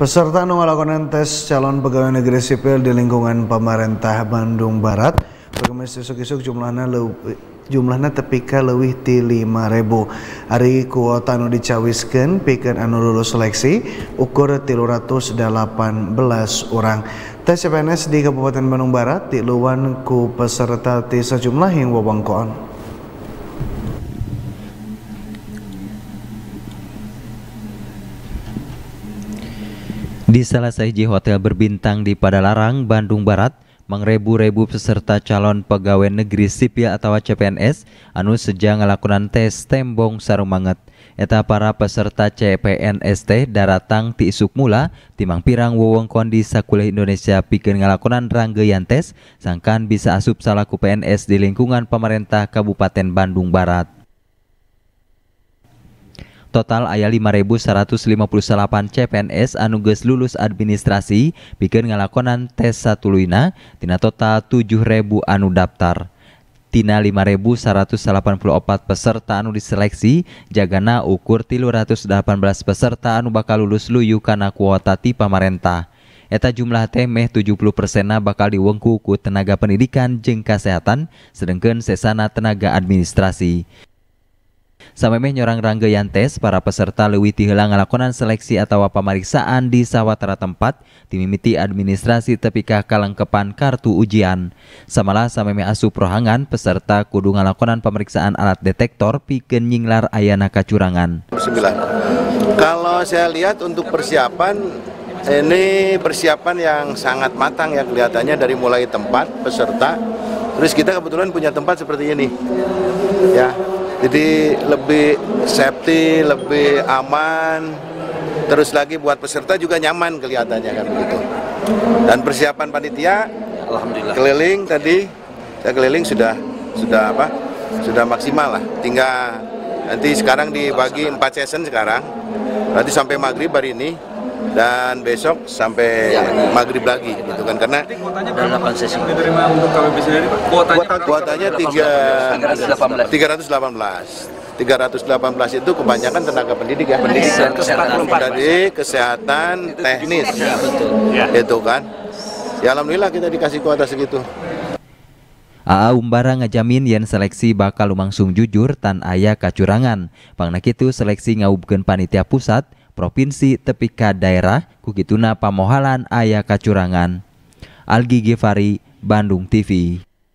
Peserta melakukan tes calon pegawai negeri sipil di lingkungan pemerintah Bandung Barat. Bagaimana esok-esok jumlahnya lebih jumlahnya tepika lebih lima ribu hari kuota anu dicawiskan pikir anu lulus seleksi ukur tilu ratus delapan belas orang tes CPNS di Kabupaten Bandung Barat diluan ku peserta tisa jumlah yang wabangkoan Di salah satu hotel berbintang di Padalarang, Bandung Barat, mengrebu-rebu peserta calon pegawai negeri sipil atau CPNS anu sejak ngelakukan tes tembong sarumanget. Eta para peserta CPNS teh daratang ti isuk mula timang pirang wewengkon di sakuliah Indonesia pikir ngalakonan ranggeyan tes sangkan bisa asup salaku PNS di lingkungan pemerintah Kabupaten Bandung Barat. Total aya 5158 CPNS anuges lulus administrasi bikin ngelakonan tes satuluina tina total 7000 anu daftar. Tina 5184 peserta anu diseleksi jagana ukur 318 peserta anu bakal lulus luyu karena kuota ti pemerintah Eta jumlah temeh 70 persena bakal diwengku ku tenaga pendidikan jeng kesehatan, sedangkan sesana tenaga administrasi. Samemeh nyorang rangkaian tes para peserta lewi tihela ngalakonan seleksi atau pemeriksaan di sawatara tempat dimimiti administrasi tepika kalengkepan kartu ujian. Samalah samemeh asu prohangan, peserta kudu ngalakonan pemeriksaan alat detektor piken nyinglar ayana kacurangan. Kalau saya lihat untuk persiapan ini persiapan yang sangat matang ya kelihatannya dari mulai tempat peserta terus kita kebetulan punya tempat seperti ini ya jadi lebih safety, lebih aman, terus lagi buat peserta juga nyaman kelihatannya kan begitu. Dan persiapan panitia, alhamdulillah. Keliling tadi, saya keliling sudah sudah apa? Sudah maksimal lah. Tinggal nanti sekarang dibagi empat season sekarang. Nanti sampai maghrib hari ini dan besok sampai ya, maghrib lagi gitu kan karena kuotanya sesi diterima untuk KWB sendiri kuotanya, kuotanya 3, 318 318 itu kebanyakan tenaga pendidik ya pendidik ya, kesehatan, tadi kesehatan teknis ya, betul. Ya. itu kan ya alhamdulillah kita dikasih kuota segitu AA Umbara ngajamin yang seleksi bakal lumangsung jujur tan ayah kacurangan. Pangnak itu seleksi ngaubkeun panitia pusat provinsi tepi ka daerah Kukituna Pamohalan Ayah Kacurangan. Algi Gifari, Bandung TV.